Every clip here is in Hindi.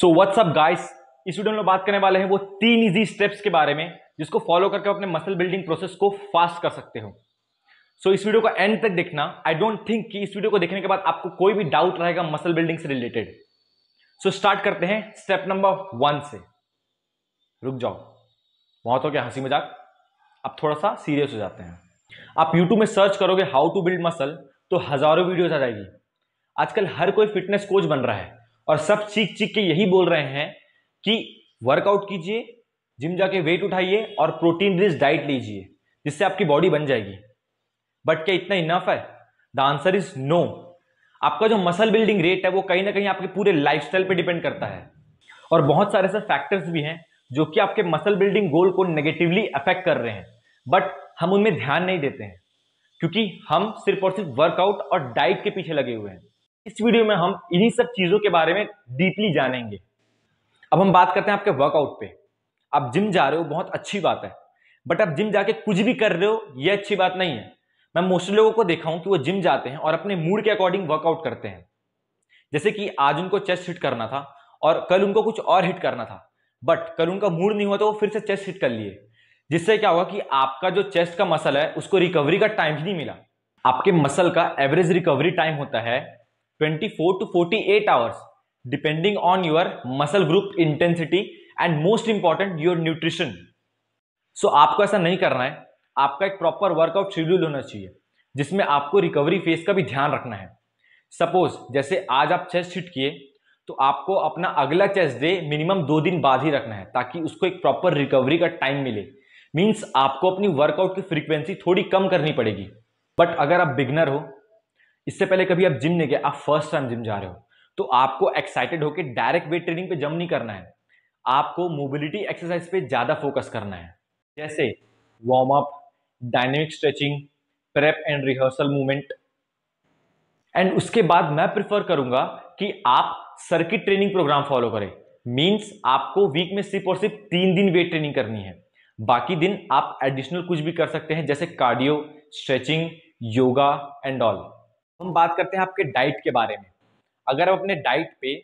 सो व्हाट्सअप गाइस इस वीडियो में बात करने वाले हैं वो तीन इजी स्टेप्स के बारे में जिसको फॉलो करके अपने मसल बिल्डिंग प्रोसेस को फास्ट कर सकते हो सो so, इस वीडियो को एंड तक देखना आई डोंट थिंक कि इस वीडियो को देखने के बाद आपको कोई भी डाउट रहेगा मसल बिल्डिंग से रिलेटेड सो स्टार्ट करते हैं स्टेप नंबर वन से रुक जाओ बहुत हो गया हंसी मजाक आप थोड़ा सा सीरियस हो जाते हैं आप यूट्यूब में सर्च करोगे हाउ टू बिल्ड मसल तो हजारों वीडियोज आ जाएगी आजकल हर कोई फिटनेस कोच बन रहा है और सब चीख चीख के यही बोल रहे हैं कि वर्कआउट कीजिए जिम जाके वेट उठाइए और प्रोटीन रिच डाइट लीजिए जिससे आपकी बॉडी बन जाएगी बट क्या इतना इनफ है द आंसर इज नो आपका जो मसल बिल्डिंग रेट है वो कहीं ना कहीं आपके पूरे लाइफस्टाइल पे डिपेंड करता है और बहुत सारे ऐसे फैक्टर्स भी हैं जो कि आपके मसल बिल्डिंग गोल को नेगेटिवली अफेक्ट कर रहे हैं बट हम उनमें ध्यान नहीं देते हैं क्योंकि हम सिर्फ और सिर्फ वर्कआउट और डाइट के पीछे लगे हुए हैं इस वीडियो में हम इन्हीं सब चीजों के बारे में डीपली जानेंगे अब हम बात करते हैं आपके वर्कआउट पे आप जिम जा रहे हो बहुत अच्छी बात है बट आप जिम जाके कुछ भी कर रहे हो यह अच्छी बात नहीं है मैं मोस्टली लोगों को देखा हूं कि वो जिम जाते हैं और अपने मूड के अकॉर्डिंग वर्कआउट करते हैं जैसे कि आज उनको चेस्ट हिट करना था और कल उनको कुछ और हिट करना था बट कल उनका मूड नहीं हुआ तो वो फिर से चेस्ट हिट कर लिए जिससे क्या होगा कि आपका जो चेस्ट का मसल है उसको रिकवरी का टाइम ही नहीं मिला आपके मसल का एवरेज रिकवरी टाइम होता है twenty four to forty eight hours depending on your muscle group intensity and most important your nutrition so आपको ऐसा नहीं करना है आपका एक प्रॉपर वर्कआउट शेड्यूल होना चाहिए जिसमें आपको रिकवरी फेज का भी ध्यान रखना है सपोज जैसे आज आप चेस्ट हिट किए तो आपको अपना अगला चेस्ट डे मिनिमम दो दिन बाद ही रखना है ताकि उसको एक प्रॉपर रिकवरी का टाइम मिले मीन्स आपको अपनी वर्कआउट की फ्रीक्वेंसी थोड़ी कम करनी पड़ेगी बट अगर आप बिगनर हो इससे पहले कभी आप जिम नहीं गए आप फर्स्ट टाइम जिम जा रहे हो तो आपको एक्साइटेड होकर डायरेक्ट वेट ट्रेनिंग पे जम नहीं करना है आपको मोबिलिटी एक्सरसाइज पे ज़्यादा फोकस करना है जैसे warm up dynamic stretching prep and rehearsal movement and उसके बाद मैं प्रिफर करूंगा कि आप सर्किट ट्रेनिंग प्रोग्राम फॉलो करें मीन्स आपको वीक में सिर्फ और सिर्फ तीन दिन वेट ट्रेनिंग करनी है बाकी दिन आप एडिशनल कुछ भी कर सकते हैं जैसे cardio stretching yoga and all हम बात करते हैं आपके डाइट के बारे में अगर आप अपने डाइट पे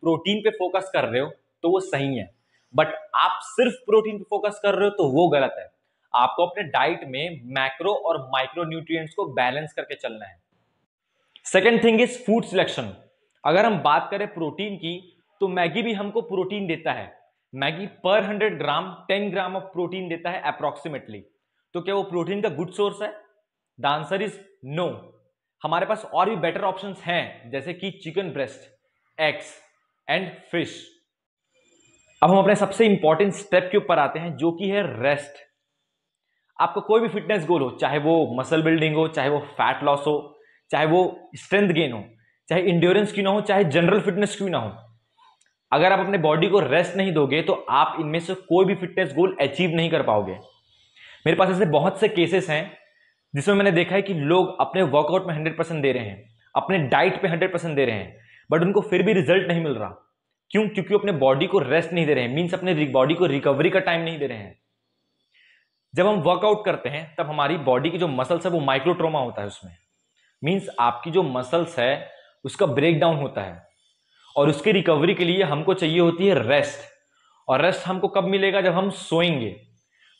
प्रोटीन पे फोकस कर रहे हो तो वो सही है बट आप सिर्फ प्रोटीन पे फोकस कर रहे हो तो वो गलत है आपको अपने डाइट में मैक्रो और माइक्रो न्यूट्रिएंट्स को बैलेंस करके चलना है second thing is food selection अगर हम बात करें प्रोटीन की तो मैगी भी हमको प्रोटीन देता है मैगी पर hundred gram ten gram of protein देता है अप्रोक्सीमेटली तो क्या वो प्रोटीन का गुड सोर्स है द आंसर इज नो हमारे पास और भी बेटर ऑप्शन हैं जैसे कि chicken breast eggs and fish अब हम अपने सबसे इंपॉर्टेंट स्टेप के ऊपर आते हैं जो कि है रेस्ट आपका कोई भी फिटनेस गोल हो चाहे वो मसल बिल्डिंग हो चाहे वो फैट लॉस हो चाहे वो स्ट्रेंथ गेन हो चाहे इंड्योरेंस क्यों ना हो चाहे जनरल फिटनेस क्यों ना हो अगर आप अपने बॉडी को रेस्ट नहीं दोगे तो आप इनमें से कोई भी फिटनेस गोल अचीव नहीं कर पाओगे मेरे पास ऐसे बहुत से केसेस हैं जिसमें मैंने देखा है कि लोग अपने वर्कआउट में हंड्रेड परसेंट दे रहे हैं अपने डाइट पे हंड्रेड परसेंट दे रहे हैं बट उनको फिर भी रिजल्ट नहीं मिल रहा क्यों क्योंकि अपने बॉडी को रेस्ट नहीं दे रहे हैं मीन्स अपने बॉडी को रिकवरी का टाइम नहीं दे रहे हैं जब हम वर्कआउट करते हैं तब हमारी बॉडी की जो मसल्स है वो माइक्रोट्रोमा होता है उसमें मीन्स आपकी जो मसल्स है उसका ब्रेक डाउन होता है और उसके रिकवरी के लिए हमको चाहिए होती है रेस्ट और रेस्ट हमको कब मिलेगा जब हम सोएंगे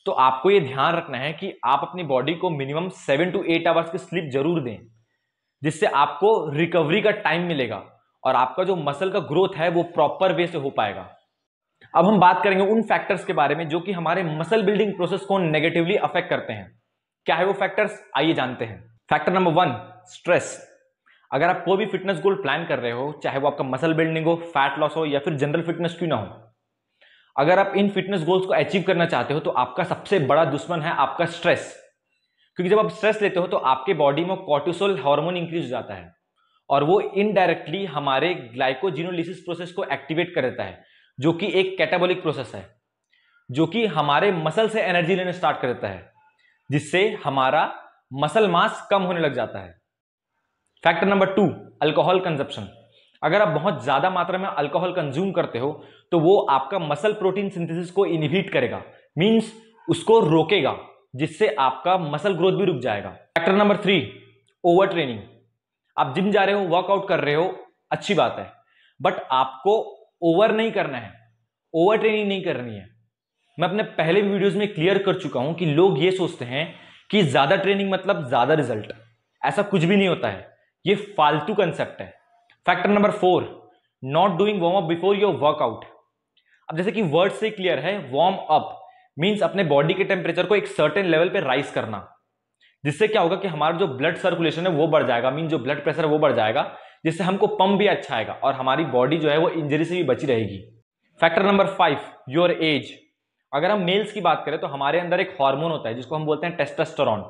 तो आपको ये ध्यान रखना है कि आप अपनी बॉडी को minimum seven to eight hours की स्लीप जरूर दें जिससे आपको रिकवरी का टाइम मिलेगा और आपका जो मसल का ग्रोथ है वो प्रॉपर वे से हो पाएगा अब हम बात करेंगे उन फैक्टर्स के बारे में जो कि हमारे मसल बिल्डिंग प्रोसेस को नेगेटिवली अफेक्ट करते हैं क्या है वो फैक्टर्स आइए जानते हैं फैक्टर नंबर वन स्ट्रेस अगर आप कोई भी फिटनेस गोल प्लान कर रहे हो चाहे वो आपका मसल बिल्डिंग हो फैट लॉस हो या फिर जनरल फिटनेस क्यों ना हो अगर आप इन फिटनेस गोल्स को अचीव करना चाहते हो तो आपका सबसे बड़ा दुश्मन है आपका स्ट्रेस क्योंकि जब आप स्ट्रेस लेते हो तो आपके बॉडी में कॉर्टिसोल हार्मोन इंक्रीज हो जाता है और वो इनडायरेक्टली हमारे ग्लाइकोजिनोलिसिस प्रोसेस को एक्टिवेट कर देता है जो कि एक कैटाबॉलिक प्रोसेस है जो कि हमारे मसल से एनर्जी लेना स्टार्ट कर देता है जिससे हमारा मसल मास कम होने लग जाता है factor number two alcohol consumption अगर आप बहुत ज़्यादा मात्रा में अल्कोहल कंज्यूम करते हो तो वो आपका मसल प्रोटीन सिंथेसिस को इनिबिट करेगा मीन्स उसको रोकेगा जिससे आपका मसल ग्रोथ भी रुक जाएगा factor number three over training आप जिम जा रहे हो वर्कआउट कर रहे हो अच्छी बात है बट आपको ओवर नहीं करना है ओवर ट्रेनिंग नहीं करनी है मैं अपने पहले भी में क्लियर कर चुका हूं कि लोग ये सोचते हैं कि ज़्यादा ट्रेनिंग मतलब ज़्यादा रिजल्ट ऐसा कुछ भी नहीं होता है ये फालतू कंसेप्ट है factor number four not doing warm up before your workout अब जैसे कि वर्ड से क्लियर है वार्म अप मीन्स अपने बॉडी के टेम्परेचर को एक सर्टेन लेवल पे राइज करना जिससे क्या होगा कि हमारा जो ब्लड सर्कुलेशन है वो बढ़ जाएगा मीन जो ब्लड प्रेशर है वो बढ़ जाएगा जिससे हमको पंप भी अच्छा आएगा और हमारी बॉडी जो है वो इंजरी से भी बची रहेगी factor number five your age अगर हम मेल्स की बात करें तो हमारे अंदर एक हार्मोन होता है जिसको हम बोलते हैं टेस्टोस्टेरोन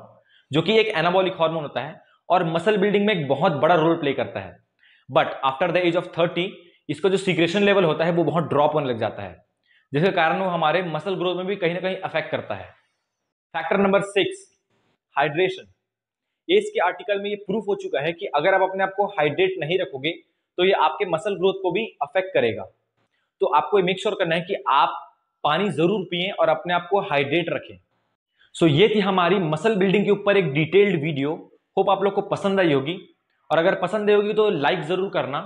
जो कि एक एनाबॉलिक हार्मोन होता है और मसल बिल्डिंग में एक बहुत बड़ा रोल प्ले करता है but after the age of thirty इसका जो सीक्रेशन लेवल होता है वो बहुत ड्रॉप होने लग जाता है जिसके कारण वो हमारे मसल ग्रोथ में भी कहीं ना कहीं अफेक्ट करता है factor number six hydration S के आर्टिकल में ये प्रूफ हो चुका है कि अगर आप अपने आप को हाइड्रेट नहीं रखोगे तो ये आपके मसल ग्रोथ को भी अफेक्ट करेगा तो आपको ये मेक श्योर करना है कि आप पानी जरूर पिए और अपने आप को हाइड्रेट रखें सो so, ये थी हमारी मसल बिल्डिंग के ऊपर एक डिटेल्ड वीडियो होप आप लोग को पसंद आई होगी और अगर पसंद होगी तो लाइक ज़रूर करना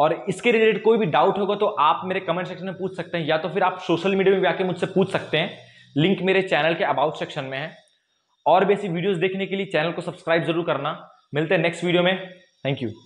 और इसके रिलेटेड कोई भी डाउट होगा तो आप मेरे कमेंट सेक्शन में पूछ सकते हैं या तो फिर आप सोशल मीडिया में भी आके मुझसे पूछ सकते हैं लिंक मेरे चैनल के अबाउट सेक्शन में है और भी ऐसी वीडियोज़ देखने के लिए चैनल को सब्सक्राइब जरूर करना मिलते हैं नेक्स्ट वीडियो में थैंक यू